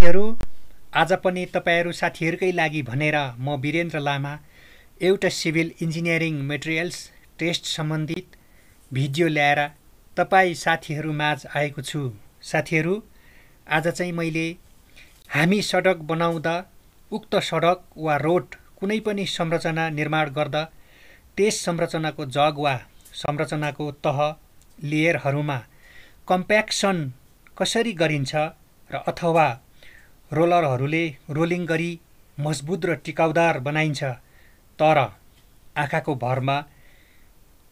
साथीहरू आज पनि तपाईँहरू साथीहरूकै लागि भनेर म वीरेन्द्र लामा एउटा सिभिल इन्जिनियरिङ मेटेरियल्स टेस्ट सम्बन्धित भिडियो ल्याएर तपाईँ साथीहरू माझ आएको छु साथीहरू आज चाहिँ मैले हामी सडक बनाउँदा उक्त सडक वा रोड कुनै पनि संरचना निर्माण गर्दा त्यस संरचनाको जग वा संरचनाको तह लेयरहरूमा कम्प्याक्सन कसरी गरिन्छ र अथवा रोलरहरूले रोलिङ गरी मजबुत र टिकाउदार बनाइन्छ तर आँखाको भरमा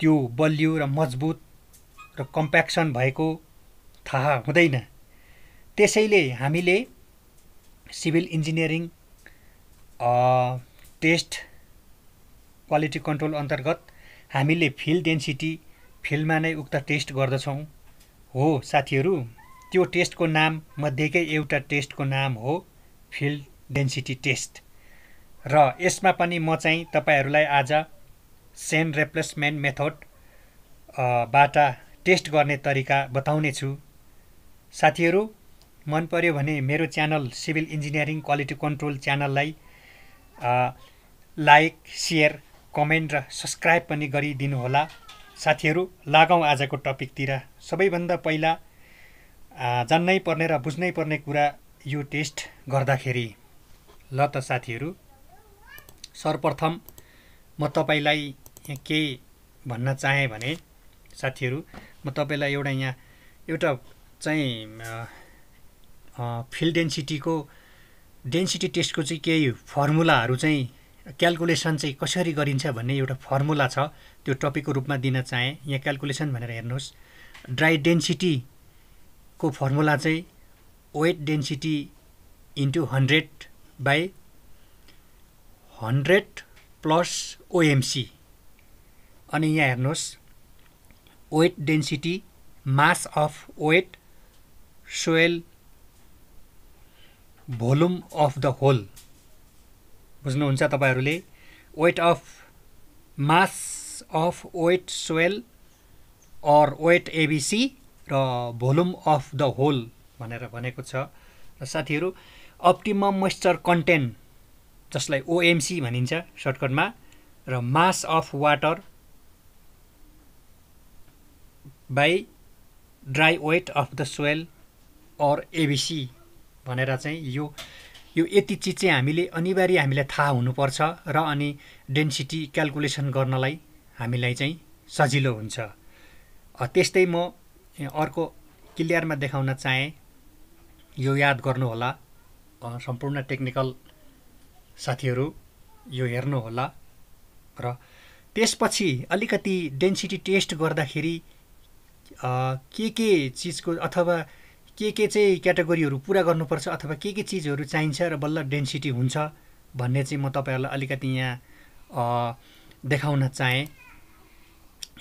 त्यो बलियो र मजबुत र कम्प्याक्सन भएको थाहा हुँदैन त्यसैले हामीले civil engineering test quality control अन्तर्गत हामीले फिल्ड डेन्सिटी फिल्डमा नै उक्त टेस्ट गर्दछौँ हो साथीहरू त्यो टेस्टको नाम मध्येकै एउटा टेस्टको नाम हो फिल्ड डेन्सिटी टेस्ट र यसमा पनि म चाहिँ तपाईँहरूलाई आज सेन रेप्लेसमेन्ट मेथड बाट टेस्ट गर्ने तरिका बताउने छु साथीहरू मन पर्यो भने मेरो channel civil engineering quality control च्यानललाई लाइक सेयर कमेन्ट र सब्सक्राइब पनि गरिदिनुहोला साथीहरू लागौँ आजको टपिकतिर सबैभन्दा पहिला जान्नै पर्ने र बुझ्नै पर्ने कुरा यो टेस्ट गर्दाखेरि ल त साथीहरू सर्वप्रथम म तपाईँलाई केही भन्न चाहेँ भने साथीहरू म तपाईँलाई एउटा यहाँ एउटा चाहिँ फिल्ड डेन्सिटीको डेन्सिटी टेस्टको चाहिँ केही फर्मुलाहरू चाहिँ क्यालकुलेसन चाहिँ कसरी गरिन्छ भन्ने एउटा फर्मुला छ त्यो टपिकको रूपमा दिन चाहेँ यहाँ क्यालकुलेसन भनेर हेर्नुहोस् ड्राई डेन्सिटी को फर्मुला चाहिँ wet density into hundred by hundred plus OMC अनि यहाँ हेर्नुहोस् wet density mass of wet soil volume of the hole बुझ्नुहुन्छ तपाईँहरूले wet of mass of wet soil or wet ABC र भोल्युम अफ द होल भनेर भनेको छ र साथीहरू अप्टिमम मोइस्चर कन्टेन्ट जसलाई ओएमसी भनिन्छ सर्टकटमा र mass of water by dry weight of the soil or ABC भनेर चाहिँ यो यो यति चिज चाहिँ हामीले अनिवार्य हामीलाई थाहा हुनुपर्छ र अनि डेन्सिटी क्यालकुलेसन गर्नलाई हामीलाई चाहिँ सजिलो हुन्छ त्यस्तै म अर्को क्लियरमा देखाउन चाहे यो याद गर्नुहोला सम्पूर्ण टेक्निकल साथीहरू यो हेर्नुहोला र त्यसपछि अलिकति डेन्सिटी टेस्ट गर्दाखेरि के के चिजको अथवा के के चाहिँ क्याटेगोरीहरू पुरा गर्नुपर्छ अथवा के के चिजहरू चाहिन्छ र बल्ल डेन्सिटी हुन्छ भन्ने चाहिँ म तपाईँहरूलाई अलिकति यहाँ देखाउन चाहे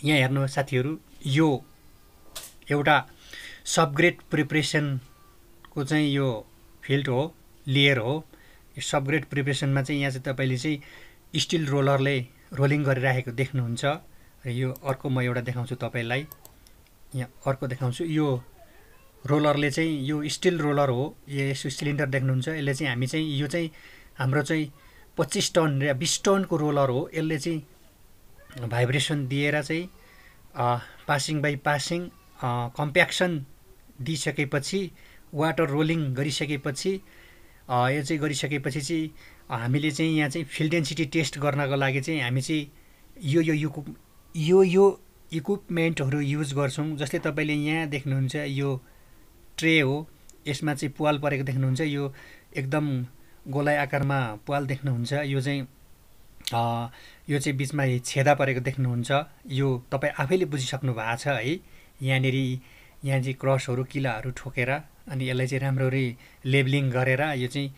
यहाँ हेर्नु साथीहरू यो एउटा सबग्रेड प्रिपरेसनको चाहिँ यो फिल्ड हो लेयर हो यो सबग्रेड प्रिपरेसनमा चाहिँ यहाँ चाहिँ तपाईँले चाहिँ स्टिल रोलरले रोलिङ गरिराखेको देख्नुहुन्छ र यो अर्को म एउटा देखाउँछु तपाईँलाई यहाँ अर्को देखाउँछु यो रोलरले चाहिँ यो स्टिल रोलर हो यो यसको सिलिन्डर देख्नुहुन्छ यसले चाहिँ हामी चाहिँ यो चाहिँ हाम्रो चाहिँ पच्चिस टन या बिस टनको रोलर हो यसले चाहिँ भाइब्रेसन दिएर चाहिँ पासिङ बाई पासिङ कम्प्याक्सन दिइसकेपछि वाटर रोलिङ गरिसकेपछि यो चाहिँ गरिसकेपछि चाहिँ हामीले चाहिँ यहाँ चाहिँ फिल्ड डेन्सिटी टेस्ट गर्नको लागि चाहिँ हामी चाहिँ यो यो युकुप यो यो इक्विपमेन्टहरू युज गर्छौँ जस्तै तपाईँले यहाँ देख्नुहुन्छ यो ट्रे हो यसमा चाहिँ पाल परेको देख्नुहुन्छ यो एकदम गोलाइ आकारमा पाल देख्नुहुन्छ यो चाहिँ यो चाहिँ बिचमा छेदा परेको देख्नुहुन्छ यो तपाईँ आफैले बुझिसक्नु भएको छ है यहाँनेरि यहाँ चाहिँ क्रसहरू किलाहरू ठोकेर अनि यसलाई चाहिँ राम्ररी लेबलिङ गरेर यो चाहिँ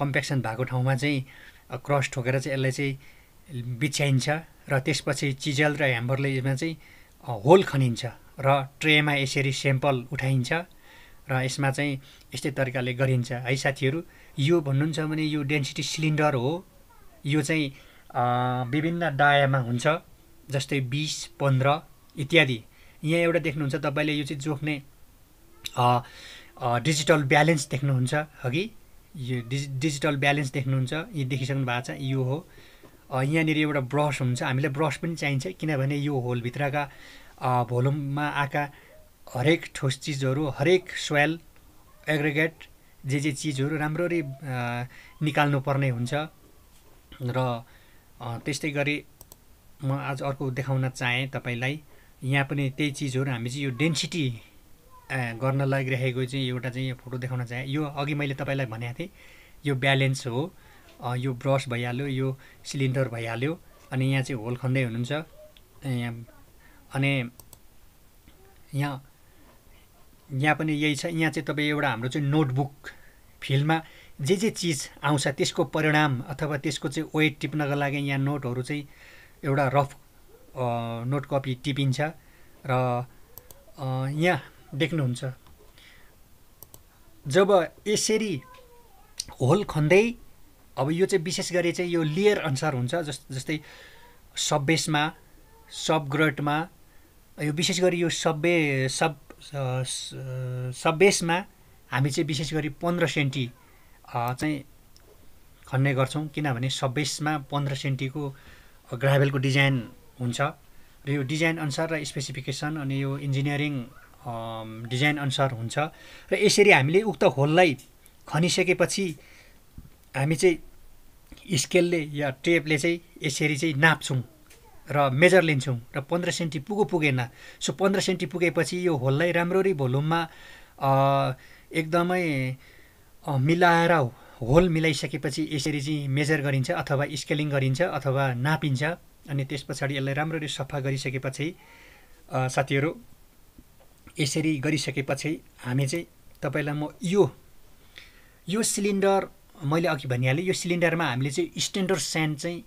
कम्प्याक्सन भएको ठाउँमा चाहिँ क्रस ठोकेर चाहिँ यसलाई चाहिँ बिछ्याइन्छ र त्यसपछि चिजल र ह्याम्बरले यसमा चाहिँ होल खनिन्छ र ट्रेमा यसरी स्याम्पल उठाइन्छ र यसमा चाहिँ यस्तै तरिकाले गरिन्छ है साथीहरू यो भन्नुहुन्छ भने यो डेन्सिटी सिलिन्डर हो यो चाहिँ विभिन्न दायामा हुन्छ जस्तै बिस पन्ध्र इत्यादि यहाँ एउटा देख्नुहुन्छ तपाईँले यो चाहिँ जोख्ने डिजिटल ब्यालेन्स देख्नुहुन्छ हगि यो डिजि डिजिटल ब्यालेन्स देख्नुहुन्छ यो देखिसक्नु भएको छ यो हो यहाँनिर एउटा ब्रस हुन्छ हामीलाई ब्रस पनि चाहिन्छ किनभने यो होलभित्रका भोलुममा आएका हरेक ठोस चिजहरू हरेक सोयल एग्रिगेट जे जे चिजहरू राम्ररी निकाल्नुपर्ने हुन्छ र त्यस्तै गरी म आज अर्को देखाउन चाहेँ तपाईँलाई यहाँ पनि त्यही चिज हो र हामी चाहिँ यो डेन्सिटी गर्न लागिरहेको चाहिँ एउटा चाहिँ यो फोटो देखाउन चाहे यो अघि मैले तपाईँलाई भनेको थिएँ यो ब्यालेन्स हो यो ब्रस भइहाल्यो यो सिलिन्डर भइहाल्यो अनि यहाँ चाहिँ होल खन्दै हुनुहुन्छ यहाँ अनि यहाँ यहाँ पनि यही छ यहाँ चाहिँ तपाईँ एउटा हाम्रो चाहिँ नोटबुक फिल्डमा जे जे चिज आउँछ त्यसको परिणाम अथवा त्यसको चाहिँ वेट टिप्नका लागि यहाँ नोटहरू चाहिँ एउटा रफ नोट कपी टिपिन्छ र यहाँ देख्नुहुन्छ जब यसरी होल खन्दै अब यो चाहिँ विशेष गरी चाहिँ यो लेयर अनुसार हुन्छ जस जस्तै सब सबग्रटमा यो विशेष गरी यो सबे सब सबेसमा हामी चाहिँ विशेष गरी पन्ध्र सेन्टी चाहिँ खन्ने गर्छौँ किनभने सबेसमा पन्ध्र सेन्टीको ग्राभेलको डिजाइन हुन्छ र यो डिजाइन अनुसार र स्पेसिफिकेसन अनि यो इन्जिनियरिङ डिजाइन अनुसार हुन्छ र यसरी हामीले उक्त होललाई खनिसकेपछि हामी चाहिँ स्केलले या टेपले चाहिँ यसरी चाहिँ नाप्छौँ र मेजर लिन्छौँ र पन्ध्र सेन्टी पुगो पुगेन सो पन्ध्र सेन्टी पुगेपछि यो होललाई राम्ररी भोल्युममा एकदमै मिलाएर होल मिलाइसकेपछि यसरी चाहिँ मेजर गरिन्छ अथवा स्केलिङ गरिन्छ अथवा नापिन्छ अनि त्यस पछाडि यसलाई राम्ररी सफा गरिसकेपछि साथीहरू यसरी गरिसकेपछि हामी चाहिँ तपाईँलाई म यो यो सिलिन्डर मैले अघि भनिहालेँ यो सिलिन्डरमा हामीले चाहिँ स्ट्यान्डर्ड स्यान चाहिँ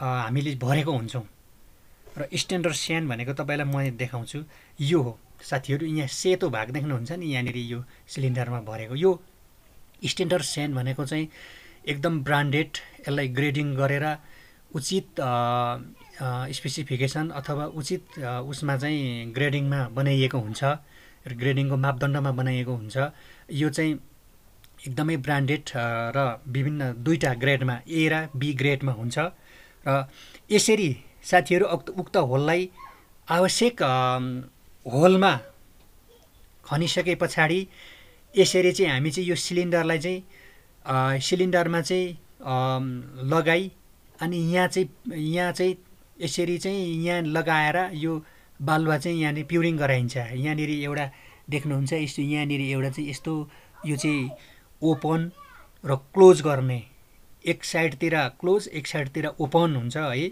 हामीले भरेको हुन्छौँ र स्ट्यान्डर्ड स्यान्ड भनेको तपाईँलाई म देखाउँछु यो हो साथीहरू यहाँ सेतो भाग देख्नुहुन्छ नि यहाँनिर यो सिलिन्डरमा भरेको यो स्ट्यान्डर्ड स्यान भनेको चाहिँ एकदम ब्रान्डेड यसलाई ग्रेडिङ गरेर उचित स्पेसिफिकेसन अथवा उचित उसमा चाहिँ ग्रेडिङमा बनाइएको हुन्छ र ग्रेडिङको मापदण्डमा बनाइएको हुन्छ यो चाहिँ एकदमै ब्रान्डेड र विभिन्न दुईवटा ग्रेडमा ए र बी ग्रेडमा हुन्छ र यसरी साथीहरू उक्त उक्त होललाई आवश्यक होलमा खनिसके पछाडि यसरी चाहिँ हामी चाहिँ यो सिलिन्डरलाई चाहिँ सिलिन्डरमा चाहिँ लगाई अनि यहाँ चाहिँ यहाँ चाहिँ यसरी चाहिँ यहाँ लगाएर यो बालुवा चाहिँ यहाँनिर प्युरिङ गराइन्छ यहाँनिर एउटा देख्नुहुन्छ यस्तो यहाँनिर एउटा चाहिँ यस्तो यो चाहिँ ओपन र क्लोज गर्ने एक साइडतिर क्लोज एक साइडतिर ओपन हुन्छ है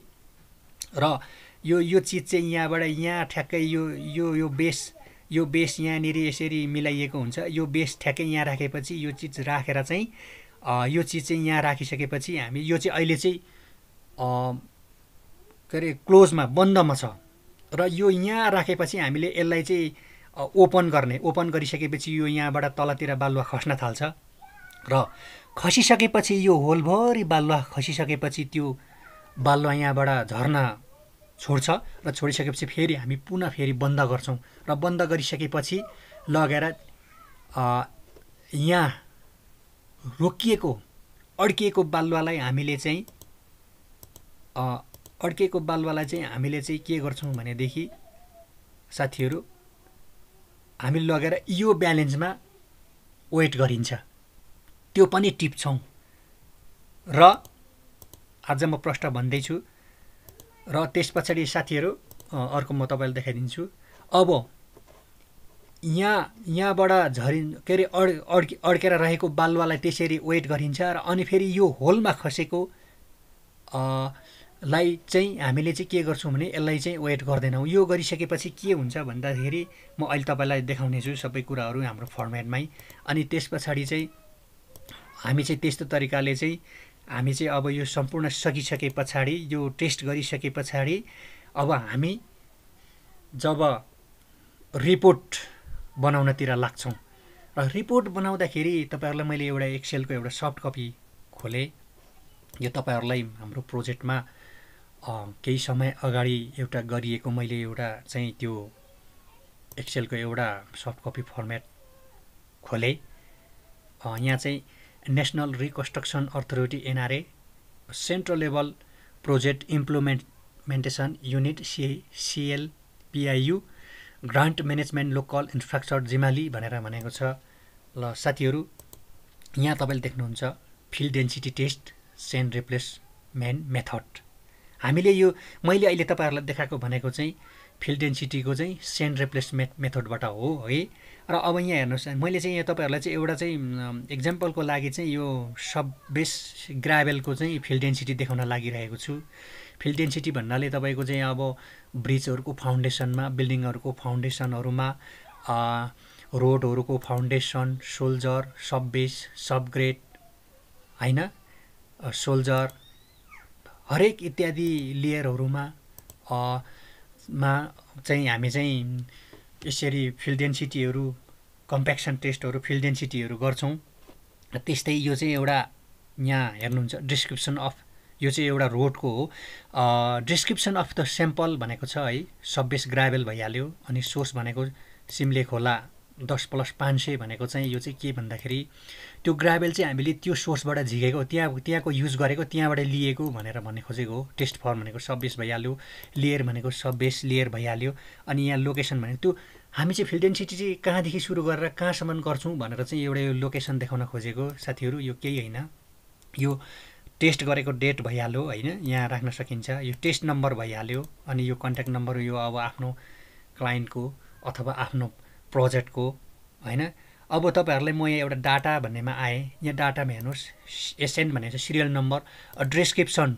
र यो यो चिज चाहिँ यहाँबाट यहाँ ठ्याक्कै यो यो यो बेस यो बेस यहाँनिर यसरी मिलाइएको हुन्छ यो बेस ठ्याक्कै यहाँ राखेपछि यो चिज राखेर चाहिँ यो चिज चाहिँ यहाँ राखिसकेपछि हामी यो चाहिँ अहिले चाहिँ के अरे क्लोजमा बन्दमा छ र यो यहाँ राखेपछि हामीले यसलाई चाहिँ ओपन गर्ने ओपन गरिसकेपछि यो यहाँबाट तलतिर बालुवा खस्न थाल्छ र खसिसकेपछि यो होलभरि बालुवा खसिसकेपछि त्यो बालुवा यहाँबाट झर्न छोड्छ र छोडिसकेपछि फेरि हामी पुनः फेरि बन्द गर्छौँ र बन्द गरिसकेपछि लगेर यहाँ रोकिएको अड्किएको बालुवालाई हामीले चाहिँ अड्केको बालुवालाई चाहिँ हामीले चाहिँ के गर्छौँ भनेदेखि साथीहरू हामी लगेर यो ब्यालेन्समा वेट गरिन्छ त्यो पनि टिप्छौँ र आज म प्रश्न भन्दैछु र त्यस पछाडि साथीहरू अर्को म तपाईँलाई देखाइदिन्छु अब यहाँ यहाँबाट झरि के अरे अड अड्के अड्केर रहेको बालुवालाई त्यसरी वेट गरिन्छ र अनि फेरि यो होलमा खसेको लाई चाहिँ हामीले चाहिँ के गर्छौँ भने यसलाई चाहिँ वेट गर्दैनौँ यो गरिसकेपछि के हुन्छ भन्दाखेरि म अहिले तपाईँलाई देखाउनेछु सबै कुराहरू हाम्रो फर्मेटमै अनि त्यस पछाडि चाहिँ हामी चाहिँ त्यस्तो तरिकाले चाहिँ हामी चाहिँ अब यो सम्पूर्ण सकिसके पछाडि यो टेस्ट गरिसके पछाडि अब हामी जब रिपोर्ट बनाउनतिर लाग्छौँ र रिपोर्ट बनाउँदाखेरि तपाईँहरूलाई मैले एउटा एक्सेलको एउटा सफ्ट कपी खोलेँ यो तपाईँहरूलाई हाम्रो प्रोजेक्टमा केही समय अगाडि एउटा गरिएको मैले एउटा चाहिँ त्यो एक्सेलको एउटा सफ्ट कपी फर्मेट खोलेँ यहाँ चाहिँ national reconstruction authority NRA central level project implementation unit C CLPIU grant management local infrastructure जिमाली भनेर भनेको छ ल साथीहरू यहाँ तपाईँले देख्नुहुन्छ field density test sand replacement method हामीले यो मैले अहिले तपाईँहरूलाई देखाएको भनेको चाहिँ फिल्ड डेन्सिटीको चाहिँ सेन्ड रिप्लेसमेन्ट मेथडबाट हो है र अब यहाँ हेर्नुहोस् मैले चाहिँ यहाँ तपाईँहरूलाई चाहिँ एउटा चाहिँ इक्जाम्पलको लागि चाहिँ यो सब बेस ग्राभेलको चाहिँ फिल्ड डेन्सिटी देखाउन लागिरहेको छु फिल्ड डेन्सिटी भन्नाले तपाईँको चाहिँ अब ब्रिजहरूको फाउन्डेसनमा बिल्डिङहरूको फाउन्डेसनहरूमा रोडहरूको foundation shoulder sub base sub grade होइन सोल्जर हरेक इत्यादि लेयरहरूमा मा चाहिँ हामी चाहिँ यसरी फिल्ड डेन्सिटीहरू कम्प्याक्सन टेस्टहरू फिल्ड डेन्सिटीहरू गर्छौँ र त्यस्तै यो चाहिँ एउटा यहाँ हेर्नुहुन्छ डिस्क्रिप्सन अफ यो चाहिँ एउटा रोडको हो डिस्क्रिप्सन अफ द स्याम्पल भनेको छ है सबेस ग्राभेल भइहाल्यो अनि सोर्स भनेको सिमले खोला दस प्लस पाँच सय भनेको चाहिँ यो चाहिँ के भन्दाखेरि त्यो ग्राभेल चाहिँ हामीले त्यो सोर्सबाट झिकेको त्यहाँ त्यहाँको युज गरेको त्यहाँबाट लिएको भनेर भन्ने खोजेको हो टेस्ट फर्म भनेको सब बेस भइहाल्यो लेयर भनेको सब बेस लेयर भइहाल्यो अनि यहाँ लोकेसन भनेको त्यो हामी चाहिँ फिल्ड चाहिँ कहाँदेखि सुरु गरेर कहाँसम्म गर्छौँ भनेर चाहिँ एउटा यो लोकेसन देखाउन खोजेको साथीहरू यो केही होइन यो टेस्ट गरेको डेट भइहाल्यो होइन यहाँ राख्न सकिन्छ यो टेस्ट नम्बर भइहाल्यो अनि यो कन्ट्याक्ट नम्बर यो अब आफ्नो क्लाइन्टको अथवा आफ्नो प्रोजेक्टको होइन अब तपाईँहरूलाई म यहाँ एउटा डाटा भन्नेमा आएँ यहाँ डाटामा हेर्नुहोस् एसएन भनेको चाहिँ सिरियल नम्बर ड्रेस्क्रिप्सन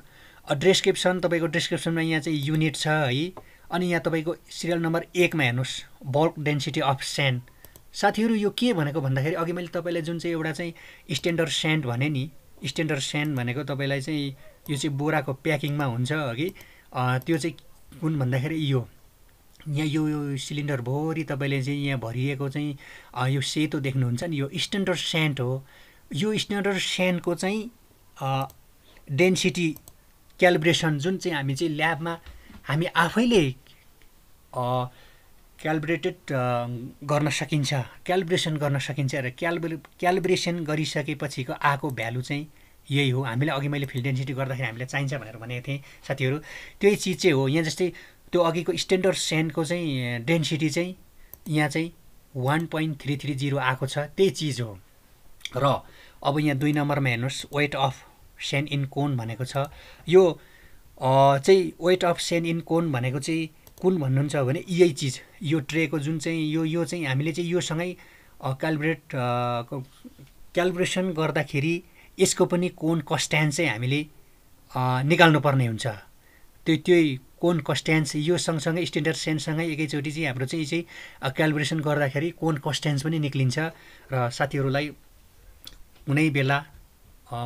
ड्रेस्क्रिप्सन तपाईँको ड्रेस्क्रिप्सनमा यहाँ चाहिँ युनिट छ है अनि यहाँ तपाईँको सिरियल नम्बर एकमा हेर्नुहोस् बल्क डेन्सिटी अफ सेन्ड साथीहरू यो के भनेको भन्दाखेरि अघि मैले तपाईँलाई जुन चाहिँ एउटा चाहिँ स्ट्यान्डर्ड सेन्ट भने नि स्ट्यान्डर्ड सेन्ट भनेको तपाईँलाई चाहिँ यो चाहिँ बोराको प्याकिङमा हुन्छ अघि त्यो चाहिँ कुन भन्दाखेरि यो यहाँ यो सिलिन्डर सिलिन्डरभरि तपाईँले चाहिँ यहाँ भरिएको चाहिँ यो सेतो देख्नुहुन्छ नि यो स्ट्यान्डर्ड सेन्ट हो यो स्ट्यान्डर्ड सेन्टको चाहिँ डेन्सिटी क्यालिब्रेसन जुन चाहिँ हामी चाहिँ ल्याबमा हामी आफैले क्यालिब्रेटेड गर्न सकिन्छ क्यालिब्रेसन गर्न सकिन्छ र क्यालिब्रे क्यालब्रेसन गरिसकेपछिको आएको भ्यालु चाहिँ यही हो हामीले अघि मैले फिल्ड डेन्सिटी गर्दाखेरि हामीलाई चाहिन्छ भनेर भनेको थिएँ साथीहरू त्यही चिज चाहिँ हो यहाँ जस्तै त्यो अघिको स्ट्यान्डर्ड सेन्डको चाहिँ डेन्सिटी चाहिँ यहाँ चाहिँ one point three three zero आएको छ त्यही चिज हो र अब यहाँ दुई नम्बरमा हेर्नुहोस् weight of sand in cone भनेको छ यो चाहिँ weight of sand in cone भनेको चाहिँ कुन भन्नुहुन्छ भने यही चिज यो ट्रेको जुन चाहिँ यो यो चाहिँ हामीले चाहिँ योसँगै क्यालकुलेट क्यालकुलेसन गर्दाखेरि यसको पनि कोन कस्ट्यान्ड चाहिँ हामीले निकाल्नुपर्ने हुन्छ त्यो त्यही कोन कस्ट्यान्स यो सँगसँगै स्ट्यान्डर्ड सेन्ससँगै एकैचोटि चाहिँ हाम्रो चाहिँ चाहिँ क्यालकुलेसन गर्दाखेरि कोन कस्ट्यान्स पनि निक्लिन्छ र साथीहरूलाई कुनै बेला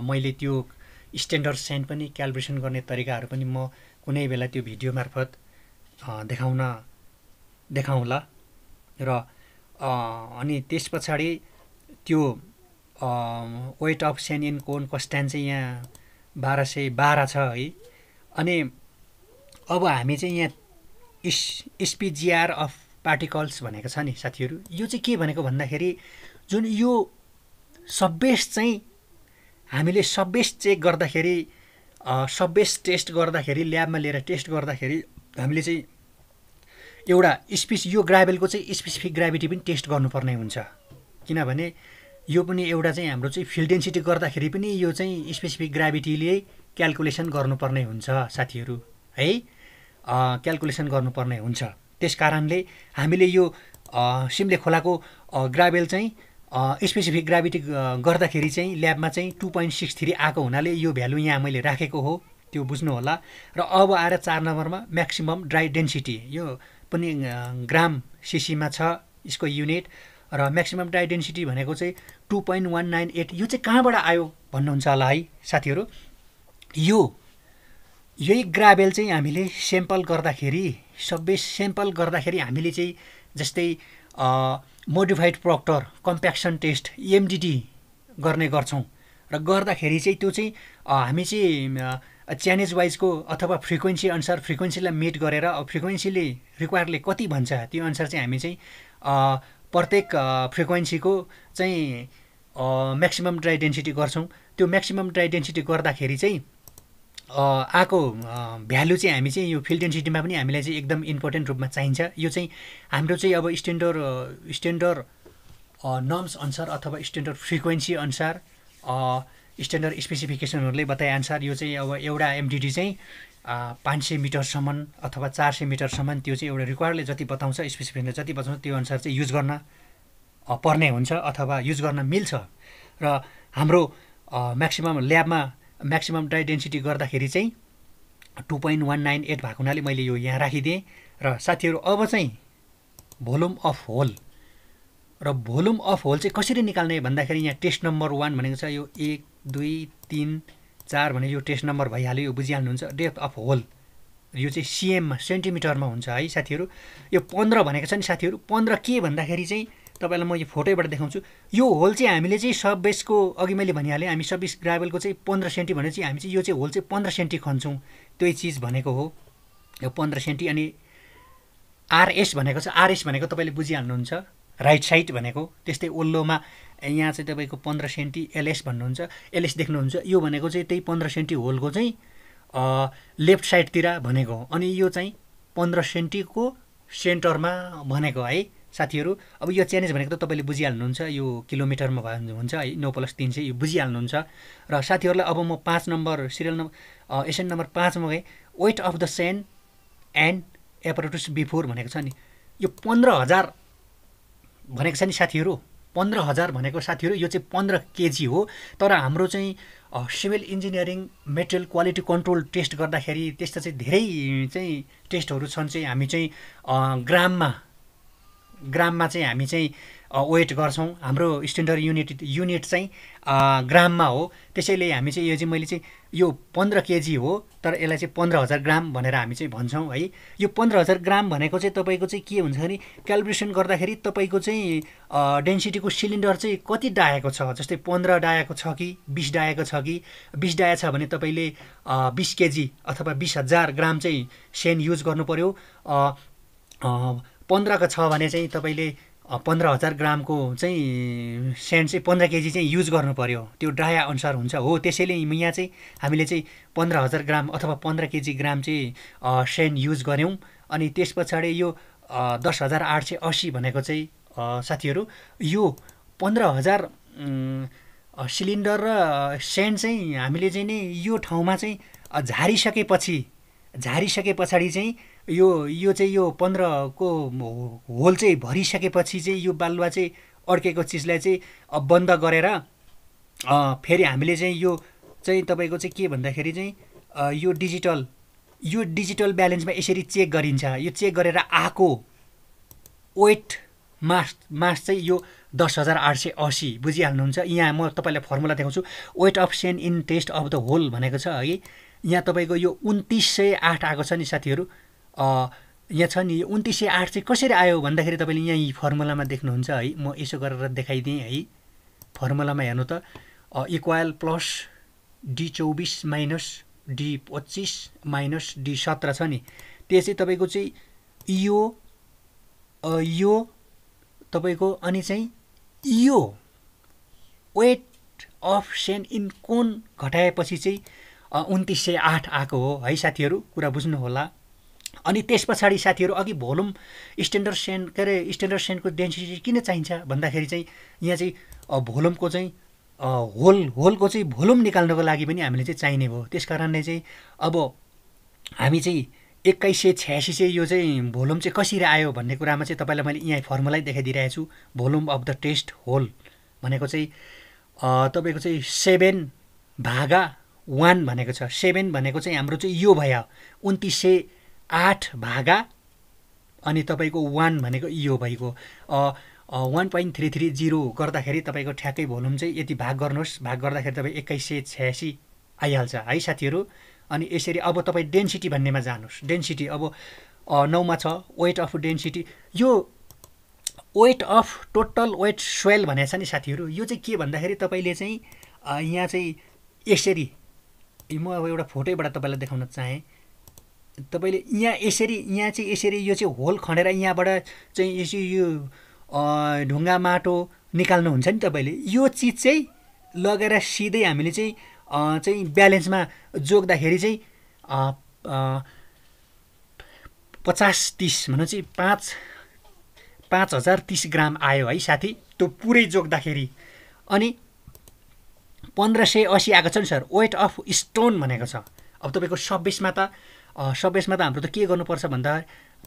मैले त्यो स्ट्यान्डर्ड सेन्ट पनि क्यालकुलेसन गर्ने तरिकाहरू पनि म कुनै बेला त्यो भिडियो मार्फत देखाउन देखाउँला र अनि त्यस पछाडि त्यो weight of sand in cone constant चाहिँ यहाँ बाह्र सय बाह्र छ है अनि अब हामी चाहिँ यहाँ इस स्पिजिआर अफ पार्टिकल्स भनेको छ नि साथीहरू यो चाहिँ के भनेको भन्दाखेरि जुन यो सबेस चाहिँ हामीले सबेस चेक गर्दाखेरि सबेस टेस्ट गर्दाखेरि ल्याबमा लिएर टेस्ट गर्दाखेरि हामीले चाहिँ एउटा स्पिस यो ग्राभेलको चाहिँ स्पेसिफिक ग्राभिटी पनि टेस्ट गर्नुपर्ने हुन्छ किनभने यो पनि एउटा चाहिँ हाम्रो चाहिँ फिल्ड डेन्सिटी गर्दाखेरि पनि यो चाहिँ स्पेसिफिक ग्राभिटीले क्यालकुलेसन गर्नुपर्ने हुन्छ साथीहरू है क्यालकुलेसन गर्नुपर्ने हुन्छ त्यस कारणले हामीले यो सिम्ले खोलाको ग्राभेल चाहिँ स्पेसिफिक ग्राभिटी गर्दाखेरि चाहिँ ल्याबमा चाहिँ टु पोइन्ट सिक्स थ्री आएको हुनाले यो भ्यालु यहाँ मैले राखेको हो त्यो बुझ्नु होला र अब आएर चार नम्बरमा म्याक्सिमम् ड्राई डेन्सिटी यो पनि ग्राम सिसीमा छ यसको युनिट र म्याक्सिमम् ड्राई डेन्सिटी भनेको चाहिँ two point one nine eight यो चाहिँ कहाँबाट आयो भन्नुहुन्छ होला है साथीहरू यो यही ग्राभेल चाहिँ हामीले सेम्पल गर्दाखेरि सबै सेम्पल गर्दाखेरि हामीले चाहिँ जस्तै modified proctor compaction test MDD e गर्ने गर्छौँ र गर्दाखेरि चाहिँ त्यो चाहिँ हामी चाहिँ च्यानेज वाइजको अथवा फ्रिक्वेन्सी अनुसार फ्रिक्वेन्सीलाई मिट गरेर फ्रिक्वेन्सीले रिक्वायरले कति भन्छ त्यो अनुसार चाहिँ हामी चाहिँ प्रत्येक फ्रिक्वेन्सीको चाहिँ म्याक्सिमम् ड्राई डेन्सिटी गर्छौँ त्यो म्याक्सिमम् ड्राई डेन्सिटी गर्दाखेरि चाहिँ आएको भ्यालु चाहिँ हामी चाहिँ यो फिल्ड डेन्सिटीमा पनि हामीलाई चाहिँ एकदम इम्पोर्टेन्ट रूपमा चाहिन्छ यो चाहिँ हाम्रो चाहिँ अब स्ट्यान्डर्ड स्ट्यान्डर्ड नर्म्स अनुसार अथवा स्ट्यान्डर्ड फ्रिक्वेन्सी अनुसार स्ट्यान्डर्ड स्पेसिफिकेसनहरूले बताएअनुसार यो चाहिँ अब एउटा एमडिडी चाहिँ पाँच सय मिटरसम्म अथवा चार सय मिटरसम्म त्यो चाहिँ एउटा रिक्वायरले जति बताउँछ स्पेसिफिकेसनले जति बताउँछ त्यो अनुसार चाहिँ युज गर्न पर्ने हुन्छ अथवा युज गर्न मिल्छ र हाम्रो म्याक्सिमम् ल्याबमा म्याक्सिमम् ड्राई डेन्सिटी गर्दाखेरि चाहिँ two point one nine eight भएको हुनाले मैले यो यहाँ राखिदिएँ र साथीहरू अब चाहिँ भोल्युम अफ होल र भोल्युम अफ होल चाहिँ कसरी निकाल्ने भन्दाखेरि यहाँ टेस्ट नम्बर वान भनेको छ यो एक दुई तिन चार भने यो टेस्ट नम्बर भइहाल्यो यो बुझिहाल्नुहुन्छ डेप्थ अफ होल यो चाहिँ सिएममा सेन्टिमिटरमा हुन्छ है साथीहरू यो पन्ध्र भनेको छ नि साथीहरू पन्ध्र के भन्दाखेरि चाहिँ तपाईँलाई म यो फोटोबाट देखाउँछु यो होल चाहिँ हामीले चाहिँ सब बेसको अघि मैले भनिहालेँ हामी सब बेस ग्राभेलको चाहिँ पन्ध्र सेन्टी भने चाहिँ हामी चाहिँ यो चाहिँ होल चाहिँ पन्ध्र सेन्टी खन्छौँ त्यही चिज भनेको हो यो पन्ध्र सेन्टी अनि आरएस भनेको चाहिँ आरएस भनेको तपाईँले बुझिहाल्नुहुन्छ राइट साइड भनेको त्यस्तै ओल्लोमा यहाँ चाहिँ तपाईँको पन्ध्र सेन्टी एलएस भन्नुहुन्छ एलएस देख्नुहुन्छ यो भनेको चाहिँ त्यही पन्ध्र सेन्टी होलको चाहिँ लेफ्ट साइडतिर भनेको हो अनि यो चाहिँ पन्ध्र सेन्टीको सेन्टरमा भनेको है साथीहरू अब यो चेन्ज भनेको त तपाईँले बुझिहाल्नुहुन्छ यो किलोमिटरमा भयो हुन्छ है नौ प्लस तिन सय यो बुझिहाल्नुहुन्छ र साथीहरूलाई अब म पाँच नम्बर सिरियल नम्बर एसियन नम्बर पाँचमा गएँ weight of the sand and apparatus before भनेको छ नि यो पन्ध्र हजार भनेको छ नि साथीहरू पन्ध्र हजार भनेको साथीहरू यो चाहिँ पन्ध्र केजी हो तर हाम्रो चाहिँ civil engineering material quality control test गर्दाखेरि त्यस्ता चाहिँ धेरै चाहिँ टेस्टहरू छन् चाहिँ हामी चाहिँ ग्राममा ग्राममा चाहिँ हामी चाहिँ वेट गर्छौँ हाम्रो स्ट्यान्डर्ड युनिट युनिट चाहिँ ग्राममा हो त्यसैले हामी चाहिँ यो चाहिँ मैले चाहिँ यो पन्ध्र केजी हो तर यसलाई चाहिँ पन्ध्र हजार ग्राम भनेर हामी चाहिँ भन्छौँ है यो पन्ध्र हजार ग्राम भनेको चाहिँ तपाईँको चाहिँ के हुन्छ भने क्यालकुलेसन गर्दाखेरि तपाईँको चाहिँ डेन्सिटीको सिलिन्डर चाहिँ कति डाएको छ जस्तै पन्ध्र डाएको छ कि बिस डाएको छ कि बिस डाए छ भने तपाईँले बिस केजी अथवा बिस हजार ग्राम चाहिँ सेन युज गर्नु पऱ्यो पन्ध्रको छ भने चाहिँ तपाईँले पन्ध्र हजार ग्रामको चाहिँ स्यान्ड चाहिँ पन्ध्र केजी चाहिँ युज गर्नु पऱ्यो त्यो ड्राया अनुसार हुन्छ हो त्यसैले यहाँ चाहिँ हामीले चाहिँ पन्ध्र हजार ग्राम अथवा पन्ध्र केजी ग्राम चाहिँ सेन्ड युज गऱ्यौँ अनि त्यस पछाडि यो दस हजार आठ सय असी भनेको चाहिँ साथीहरू यो पन्ध्र हजार सिलिन्डर र सेन्ड चाहिँ हामीले चाहिँ नै यो ठाउँमा चाहिँ झारिसकेपछि झारिसके पछाडि चाहिँ यो यो चाहिँ यो पन्ध्रको होल चाहिँ भरिसकेपछि चाहिँ यो बालुवा चाहिँ अड्केको चिजलाई चाहिँ बन्द गरेर फेरि हामीले चाहिँ यो चाहिँ तपाईँको चाहिँ के भन्दाखेरि चाहिँ यो डिजिटल यो डिजिटल ब्यालेन्समा यसरी चेक गरिन्छ यो चेक गरेर आएको वेट मास मास चाहिँ यो दस हजार आठ सय असी बुझिहाल्नुहुन्छ यहाँ म तपाईँलाई फर्मुला देखाउँछु weight of sand in test of the hole भनेको छ है यहाँ तपाईँको यो उन्तिस सय आठ आएको छ नि साथीहरू यहाँ छ नि उन्तिस सय आठ चाहिँ कसरी आयो भन्दाखेरि तपाईँले यहाँ फर्मुलामा देख्नुहुन्छ है म यसो गरेर देखाइदिएँ है फर्मुलामा हेर्नु त इक्वाल प्लस डी चौबिस माइनस डी पच्चिस माइनस डी सत्र छ नि त्यो चाहिँ तपाईँको चाहिँ यो यो तपाईँको अनि चाहिँ इयो weight of sand in cone घटाएपछि चाहिँ उन्तिस सय आठ आएको हो है साथीहरू कुरा बुझ्नुहोला अनि त्यस पछाडि साथीहरू अघि भोलुम स्ट्यान्डर्ड सेन के अरे स्ट्यान्डर्ड सेनको डेन्सिटी किन चाहिन्छ भन्दाखेरि चाहिँ यहाँ चाहिँ भोलुमको चाहिँ होल होलको चाहिँ भोलुम निकाल्नको लागि पनि हामीले चाहिँ चाहिने भयो त्यस कारणले चाहिँ अब हामी चाहिँ एक्काइस सय छ्यासी चाहिँ यो चाहिँ भोलुम चाहिँ कसरी आयो भन्ने कुरामा चाहिँ तपाईँलाई मैले यहाँ फर्मुलाइ देखाइदिइरहेको छु volume of the test hole भनेको चाहिँ तपाईँको चाहिँ सेभेन भागा वान भनेको छ सेभेन भनेको चाहिँ हाम्रो चाहिँ यो भयो उन्तिस सय आठ भागा अनि तपाईँको वान भनेको यो भएको one point three three zero गर्दाखेरि तपाईँको ठ्याक्कै भोल्युम चाहिँ यति भाग गर्नुहोस् भाग गर्दाखेरि तपाईँ एक्काइस सय छ्यासी आइहाल्छ है साथीहरू अनि यसरी अब तपाईँ डेन्सिटी भन्नेमा जानुहोस् डेन्सिटी अब नौमा छ वेट अफ डेन्सिटी यो weight of total weight soil भनेको छ नि साथीहरू यो चाहिँ के भन्दाखेरि तपाईँले चाहिँ यहाँ चाहिँ यसरी म अब एउटा फोटैबाट तपाईँलाई देखाउन चाहेँ तपाईँले यहाँ यसरी यहाँ चाहिँ यसरी यो चाहिँ होल खनेर यहाँबाट चाहिँ यसरी यो ढुङ्गा माटो निकाल्नुहुन्छ नि तपाईँले यो चिज चाहिँ लगेर सिधै हामीले चाहिँ चाहिँ ब्यालेन्समा जोग्दाखेरि चाहिँ पचास तिस भनौँ चाहिँ पाँच पाँच हजार तिस ग्राम आयो है साथी त्यो पुरै जोग्दाखेरि अनि पन्ध्र सय असी आएको छ नि सर वेट अफ स्टोन भनेको छ अब तपाईँको सब्बिसमा त सब यसमा त हाम्रो त के गर्नुपर्छ भन्दा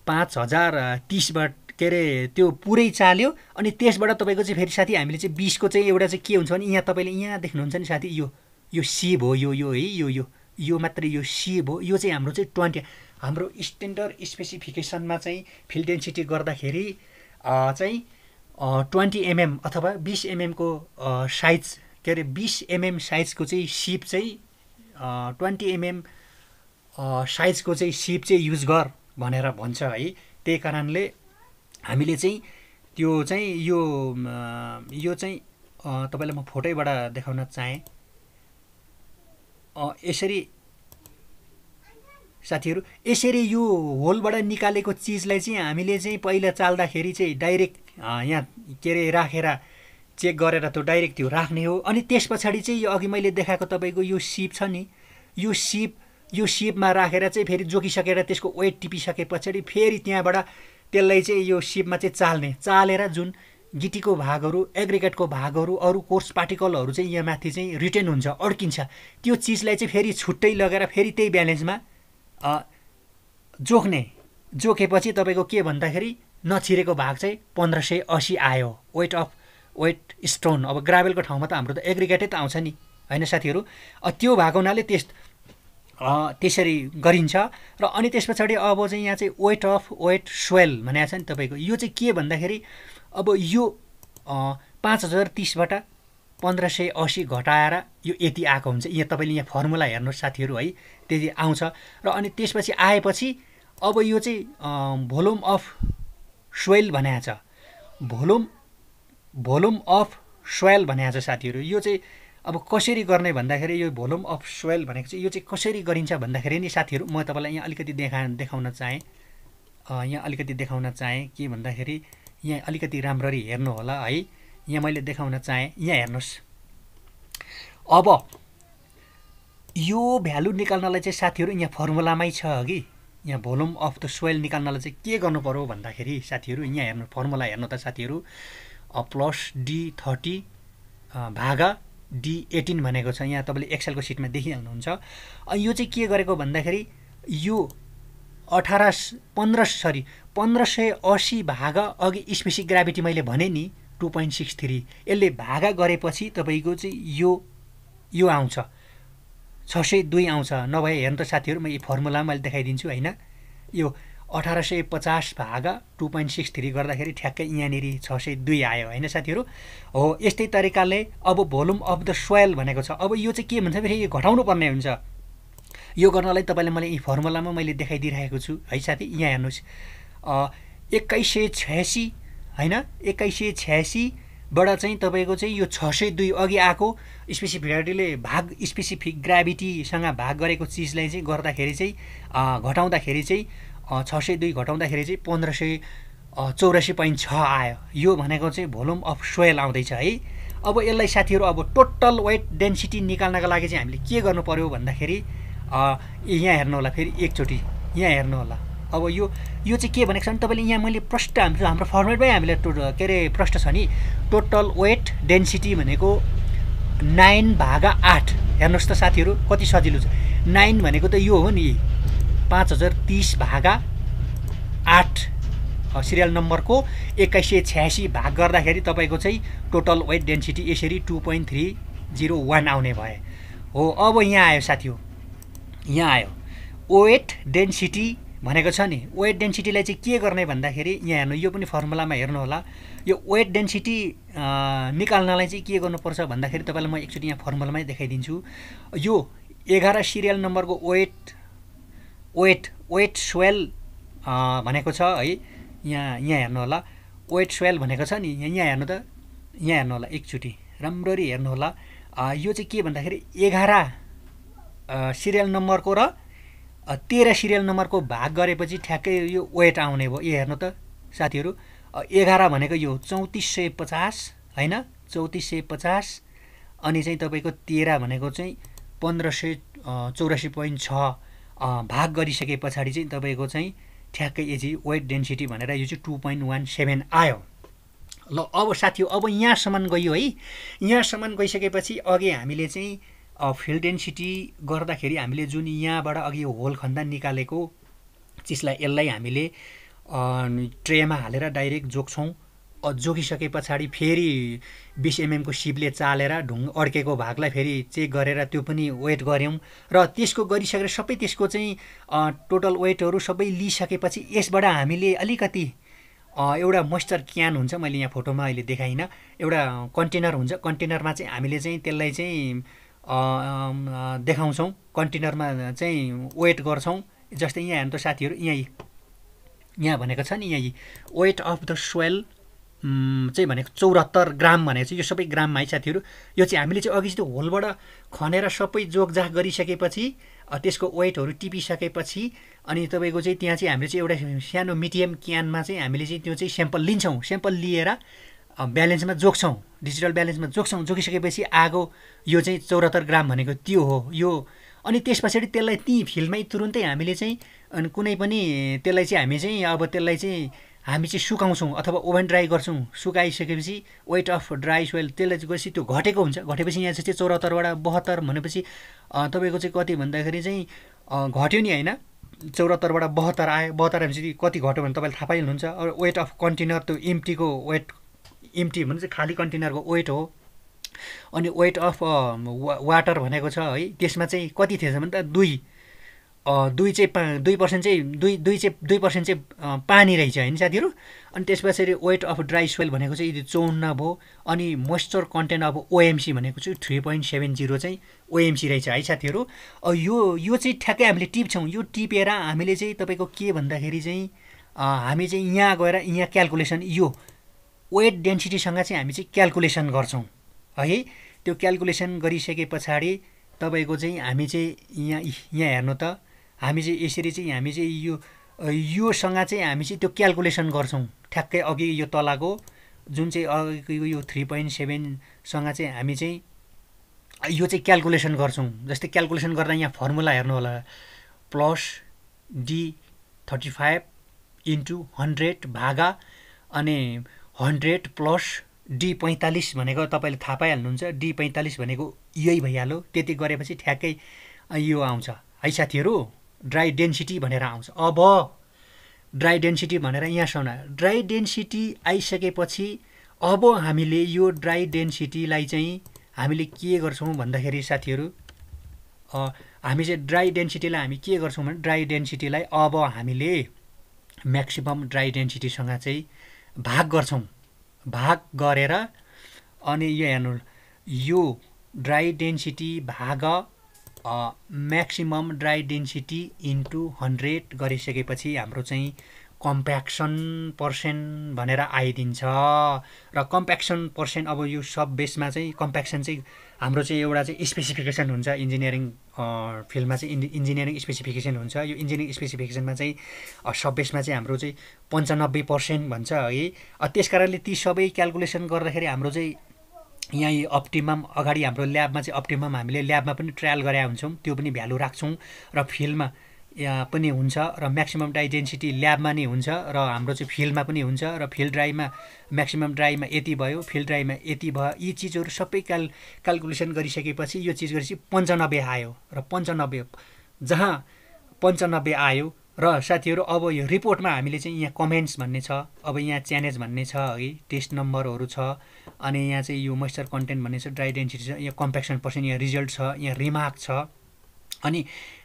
पाँच हजार तिसबाट के अरे त्यो पुरै चाल्यो अनि त्यसबाट तपाईँको चाहिँ फेरि साथी हामीले चाहिँ बिसको चाहिँ एउटा चाहिँ के हुन्छ भने यहाँ तपाईँले यहाँ देख्नुहुन्छ नि साथी यो यो सेभ हो यो यो है यो यो यो मात्रै यो सेभ हो यो चाहिँ हाम्रो चाहिँ ट्वेन्टी हाम्रो स्ट्यान्डर्ड स्पेसिफिकेसनमा चाहिँ फिल्ड डेन्सिटी गर्दाखेरि चाहिँ ट्वेन्टी एमएम अथवा बिस एमएमको साइज के अरे बिस एमएम साइजको चाहिँ सिप चाहिँ ट्वेन्टी एमएम साइजको चाहिँ सिप चाहिँ युज गर भनेर भन्छ है त्यही कारणले हामीले चाहिँ त्यो चाहिँ यो यो चाहिँ तपाईँलाई म फोटैबाट देखाउन चाहेँ यसरी साथीहरू यसरी यो होलबाट निकालेको चिजलाई चाहिँ हामीले चाहिँ पहिला चाल्दाखेरि चाहिँ डाइरेक्ट यहाँ के अरे राखेर चेक गरेर त्यो डाइरेक्ट त्यो राख्ने हो अनि त्यस पछाडि चाहिँ यो अघि मैले देखाएको तपाईँको यो सिप छ नि यो सिप यो सिपमा राखेर चाहिँ फेरि जोगिसकेर त्यसको वेट टिपिसके पछाडि फेरि त्यहाँबाट त्यसलाई चाहिँ यो सिपमा चाहिँ चाल्ने चालेर जुन गिटीको भागहरू एग्रिगेटको भागहरू अरू कोर्स पार्टिकलहरू चाहिँ यहाँ माथि चाहिँ रिटेन हुन्छ अड्किन्छ त्यो चिजलाई चाहिँ फेरि छुट्टै लगेर फेरि त्यही ब्यालेन्समा जोख्ने जोखेपछि तपाईँको के भन्दाखेरि नछिरेको भाग चाहिँ पन्ध्र सय असी आयो वेट अफ वेट स्टोन अब ग्राभेलको ठाउँमा त हाम्रो त एग्रिगेटै त आउँछ नि होइन साथीहरू त्यो भएको हुनाले त्यस त्यसरी गरिन्छ र अनि त्यस पछाडि अब चाहिँ यहाँ चाहिँ वेट अफ वेट स्वेल भनेको छ नि तपाईँको यो चाहिँ के भन्दाखेरि अब यो पाँच हजार तिसबाट पन्ध्र सय असी घटाएर यो यति आएको हुन्छ यहाँ तपाईँले यहाँ फर्मुला हेर्नुहोस् साथीहरू है त्यति आउँछ र अनि त्यसपछि आएपछि अब यो चाहिँ भोल्युम अफ स्वेल भनेको छ भोल्युम भोल्युम अफ स्वेल भनेको छ साथीहरू यो चाहिँ अब कसरी गर्ने भन्दाखेरि यो भोल्युम अफ सोइल भनेको चाहिँ यो चाहिँ कसरी गरिन्छ भन्दाखेरि नि साथीहरू म तपाईँलाई यहाँ अलिकति देखा देखाउन चाहेँ यहाँ अलिकति देखाउन चाहेँ के भन्दाखेरि यहाँ अलिकति राम्ररी हेर्नु होला है यहाँ मैले देखाउन चाहेँ यहाँ हेर्नुहोस् अब यो भ्यालु निकाल्नलाई चाहिँ साथीहरू यहाँ फर्मुलामै छ कि यहाँ भोल्युम अफ द सोइल निकाल्नलाई चाहिँ के गर्नु पऱ्यो भन्दाखेरि साथीहरू यहाँ हेर्नु फर्मुला हेर्नु त साथीहरू प्लस डी थर्टी भागा डी एटिन भनेको छ यहाँ तपाईँले एक्सएलको सिटमा देखिहाल्नुहुन्छ यो चाहिँ के गरेको भन्दाखेरि यो अठार पन्ध्र सरी पन्ध्र सय असी भाग अघि स्पेसिक ग्राभिटी मैले भने नि टु पोइन्ट सिक्स थ्री यसले भागा गरेपछि तपाईँको चाहिँ यो यो आउँछ छ सय दुई आउँछ नभए हेर्नु त साथीहरू म यो फर्मुलामा मैले देखाइदिन्छु होइन यो अठार सय पचास भाग टु पोइन्ट सिक्स थ्री गर्दाखेरि ठ्याक्कै यहाँनिर छ सय दुई आयो होइन साथीहरू हो यस्तै तरिकाले अब भोल्युम अफ द सोयल भनेको छ अब यो चाहिँ के भन्छ फेरि यो घटाउनु पर्ने हुन्छ यो गर्नलाई तपाईँले मैले यी फर्मुलामा मैले देखाइदिइरहेको छु है साथी यहाँ हेर्नुहोस् एक्काइस सय छ्यासी होइन एक्काइस सय छ्यासीबाट चाहिँ तपाईँको चाहिँ यो छ सय दुई अघि आएको स्पेसिफिकले भाग स्पेसिफिक ग्राभिटीसँग भाग गरेको चिजलाई चाहिँ गर्दाखेरि चाहिँ घटाउँदाखेरि चाहिँ छ सय दुई घटाउँदाखेरि चाहिँ पन्ध्र सय चौरासी पोइन्ट छ आयो यो भनेको चाहिँ भोल्युम अफ सोयल आउँदैछ है अब यसलाई साथीहरू अब टोटल वेट डेन्सिटी निकाल्नका लागि चाहिँ हामीले के गर्नु पऱ्यो भन्दाखेरि यहाँ हेर्नु होला फेरि एकचोटि यहाँ हेर्नु होला अब यो यो चाहिँ के भनेको छ भने तपाईँले यहाँ मैले प्रश्न हाम्रो हाम्रो फर्मेटमै हामीले टो के अरे प्रश्न छ नि टोटल वेट डेन्सिटी भनेको नाइन भागा आठ हेर्नुहोस् त साथीहरू कति सजिलो छ नाइन भनेको त यो हो नि पाँच हजार तिस भागा आठ सिरियल नम्बरको एक्काइस सय छ्यासी भाग गर्दाखेरि तपाईँको चाहिँ टोटल वेट डेन्सिटी यसरी two point three zero one आउने भए हो अब यहाँ आयो साथीहरू यहाँ आयो वेट डेन्सिटी भनेको छ नि वेट डेन्सिटीलाई चाहिँ के गर्ने भन्दाखेरि यहाँ हेर्नु यो पनि फर्मुलामा हेर्नु होला यो वेट डेन्सिटी निकाल्नलाई चाहिँ के गर्नुपर्छ भन्दाखेरि तपाईँलाई म एकचोटि यहाँ फर्मुलामै देखाइदिन्छु यो एघार सिरियल नम्बरको वेट वेट वेट स्वेल भनेको छ है यहाँ यहाँ हेर्नु होला वेट स्वेल भनेको छ नि यहाँ हेर्नु त यहाँ हेर्नु होला एकचोटि राम्ररी हेर्नु होला यो चाहिँ के भन्दाखेरि एघार सिरियल नम्बरको र तेह्र सिरियल नम्बरको भाग गरेपछि ठ्याक्कै यो वेट आउने भयो यो हेर्नु त साथीहरू एघार भनेको यो चौतिस सय पचास होइन चौतिस सय पचास अनि चाहिँ तपाईँको तेह्र भनेको चाहिँ पन्ध्र सय चौरासी पोइन्ट छ भाग गरिसके पछाडि चाहिँ तपाईँको चाहिँ ठ्याक्कै एजी वेट डेन्सिटी भनेर यो चाहिँ टु पोइन्ट वान सेभेन आयो ल अब साथी अब यहाँसम्म गयो है यहाँसम्म गइसकेपछि अघि हामीले चाहिँ फिल्ड डेन्सिटी गर्दाखेरि हामीले जुन यहाँबाट अघि होल खन्दा निकालेको चिजलाई यसलाई हामीले ट्रेमा हालेर डाइरेक्ट जोग्छौँ जोगिसके पछाडि फेरि बिस एमएमको सिपले चालेर ढुङ अड्केको भागलाई फेरि चेक गरेर त्यो पनि वेट गऱ्यौँ र त्यसको गरिसकेर सबै त्यसको चाहिँ टोटल वेटहरू सबै लिइसकेपछि यसबाट हामीले अलिकति एउटा मोइस्चर क्यान हुन्छ मैले यहाँ फोटोमा अहिले देखाइनँ एउटा कन्टेनर हुन्छ कन्टेनरमा चाहिँ हामीले चाहिँ त्यसलाई चाहिँ देखाउँछौँ कन्टेनरमा चाहिँ वेट गर्छौँ जस्तै यहाँ हाम्रो साथीहरू यहीँ यहाँ भनेको छ नि यहीँ वेट अफ द सोयल चाहिँ भनेको चौरात्तर ग्राम भनेको चाहिँ यो सबै ग्राममा है साथीहरू यो चाहिँ हामीले चाहिँ अघि त्यो होलबाट खनेर सबै जोगजाग गरिसकेपछि त्यसको वेटहरू टिपिसकेपछि अनि तपाईँको चाहिँ त्यहाँ चाहिँ हामीले चाहिँ एउटा सानो मिडियम क्यानमा चाहिँ हामीले चाहिँ त्यो चाहिँ स्याम्पल लिन्छौँ स्याम्पल लिएर ब्यालेन्समा जोग्छौँ डिजिटल ब्यालेन्समा जोग्छौँ जोगिसकेपछि आगो यो चाहिँ चौरात्तर ग्राम भनेको त्यो हो यो अनि त्यस पछाडि त्यसलाई ती फिल्डमै तुरुन्तै हामीले चाहिँ अनि कुनै पनि त्यसलाई चाहिँ हामी चाहिँ अब त्यसलाई चाहिँ हामी चाहिँ सुकाउँछौँ अथवा ओभन ड्राई गर्छौँ सुकाइसकेपछि वेट अफ ड्राई सोइल त्यसलाई चाहिँ गएपछि त्यो घटेको हुन्छ घटेपछि यहाँ चाहिँ चौरात्तरबाट बहत्तर भनेपछि तपाईँको चाहिँ कति भन्दाखेरि चाहिँ घट्यो नि होइन चौरात्तरबाट बहत्तर आयो बहत्तर आएपछि कति घट्यो भने तपाईँले थाहा अब वेट अफ कन्टेनर त्यो इम्टीको वेट इम्टी भने चाहिँ खाली कन्टेनरको वेट हो अनि वेट अफ वाटर भनेको छ है त्यसमा चाहिँ कति थिएछ भने त दुई दुई चाहिँ पा दुई पर्सेन्ट चाहिँ दुई दुई चाहिँ दुई पर्सेन्ट चाहिँ पानी रहेछ होइन साथीहरू अनि त्यस पछाडि वेट अफ ड्राई सोइल भनेको चाहिँ यदि चौन्न भयो अनि मोइस्चर कन्टेन्ट अफ ओएमसी भनेको चाहिँ थ्री पोइन्ट सेभेन जिरो चाहिँ ओएमसी रहेछ है साथीहरू यो यो चाहिँ ठ्याक्कै हामीले टिप्छौँ यो टिपेर हामीले चाहिँ तपाईँको के भन्दाखेरि चाहिँ हामी चाहिँ यहाँ गएर यहाँ क्यालकुलेसन यो वेट डेन्सिटीसँग चाहिँ हामी चाहिँ क्यालकुलेसन गर्छौँ है त्यो क्यालकुलेसन गरिसके पछाडि तपाईँको चाहिँ हामी चाहिँ यहाँ यहाँ हेर्नु त हामी चाहिँ यसरी चाहिँ हामी चाहिँ यो योसँग चाहिँ हामी चाहिँ त्यो क्यालकुलेसन गर्छौँ ठ्याक्कै अघि यो तलाको जुन चाहिँ अघिको यो थ्री पोइन्ट सेभेनसँग चाहिँ हामी चाहिँ यो चाहिँ क्यालकुलेसन गर्छौँ जस्तै क्यालकुलेसन गर्दा यहाँ फर्मुला हेर्नु होला plus D thirty five into hundred भागा अनि हन्ड्रेड प्लस डी पैँतालिस भनेको तपाईँले थाहा पाइहाल्नुहुन्छ डी पैँतालिस भनेको यही भइहाल्यो त्यति गरेपछि ठ्याक्कै यो आउँछ है साथीहरू ड्राई डेन्सिटी भनेर आउँछ अब ड्राई डेन्सिटी भनेर यहाँ यहाँसम्म ड्राई डेन्सिटी आइसकेपछि अब हामीले यो ड्राई डेन्सिटीलाई चाहिँ हामीले के गर्छौँ भन्दाखेरि साथीहरू हामी चाहिँ ड्राई डेन्सिटीलाई हामी के गर्छौँ भने ड्राई डेन्सिटीलाई अब हामीले म्याक्सिमम् ड्राई डेन्सिटीसँग चाहिँ भाग गर्छौँ भाग गरेर अनि यो हेर्नु यो ड्राई डेन्सिटी भाग maximum dry density into hundred गरिसकेपछि हाम्रो चाहिँ कम्प्याक्सन पर्सेन्ट भनेर आइदिन्छ र कम्प्याक्सन पर्सेन्ट अब यो सब बेसमा चाहिँ कम्प्याक्सन चाहिँ हाम्रो चाहिँ एउटा चाहिँ स्पेसिफिकेसन हुन्छ इन्जिनियरिङ फिल्डमा चाहिँ इन्जिनियरिङ स्पेसिफिकेसन हुन्छ यो इन्जिनियरिङ स्पेसिफिकेसनमा चाहिँ सब बेसमा चाहिँ हाम्रो चाहिँ पन्चानब्बे पर्सेन्ट भन्छ है त्यस कारणले ती सबै क्यालकुलेसन गर्दाखेरि हाम्रो चाहिँ यहाँ अप्टिमम अगाडि हाम्रो ल्याबमा चाहिँ अप्टिमम हामीले ल्याबमा पनि ट्रायल गरे हुन्छौँ त्यो पनि भ्यालु राख्छौँ र फिल्डमा पनि हुन्छ र म्याक्सिमम ड्राई ल्याबमा नै हुन्छ र हाम्रो चाहिँ फिल्डमा पनि हुन्छ र फिल्ड ड्राईमा म्याक्सिमम ड्राईमा यति भयो फिल्ड ड्राईमा यति भयो यी चिजहरू सबै क्याल क्यालकुलेसन गरिसकेपछि यो चिज गरेपछि पन्चानब्बे आयो र पन्चानब्बे जहाँ पन्चानब्बे आयो र साथीहरू अब यो रिपोर्टमा हामीले चाहिँ यहाँ कमेन्ट्स भन्ने छ अब यहाँ च्यानेज भन्ने छ है टेस्ट नम्बरहरू छ अनि यहाँ चाहिँ यो मोइस्चर कन्टेन्ट भन्ने छ ड्राई डेन्सिटी छ यहाँ कम्प्याक्सन पर्सेन्ट यहाँ रिजल्ट छ यहाँ रिमार्क छ अनि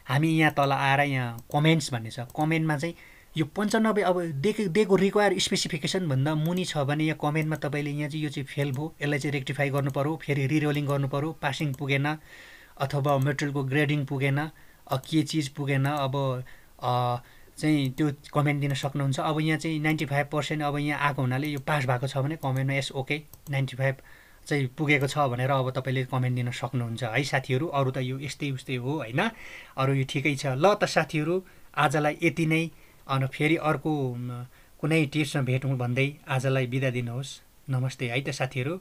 हामी यहाँ तल आएर यहाँ कमेन्ट्स भन्ने छ कमेन्टमा चाहिँ यो पन्चानब्बे अब दिएको दिएको रिक्वायर स्पेसिफिकेसनभन्दा मुनि छ भने यहाँ कमेन्टमा तपाईँले यहाँ चाहिँ यो चाहिँ फेल भयो यसलाई चाहिँ रेक्टिफाई गर्नुपऱ्यो फेरि रिरोलिङ गर्नुपऱ्यो पासिङ पुगेन अथवा मेटेरियलको ग्रेडिङ पुगेन के चिज पुगेन अब चाहिँ त्यो कमेन्ट दिन सक्नुहुन्छ अब यहाँ चाहिँ नाइन्टी फाइभ पर्सेन्ट अब यहाँ आएको हुनाले यो पास भएको छ भने कमेन्टमा यस ओके नाइन्टी फाइभ चाहिँ पुगेको छ भनेर अब तपाईँले कमेन्ट दिन सक्नुहुन्छ है साथीहरू अरू त यो यस्तै उस्तै हो होइन अरू यो ठिकै छ ल त साथीहरू आजलाई यति नै अनि फेरि अर्को कुनै टिप्समा भेटौँ भन्दै आजलाई बिदा दिनुहोस् नमस्ते है त साथीहरू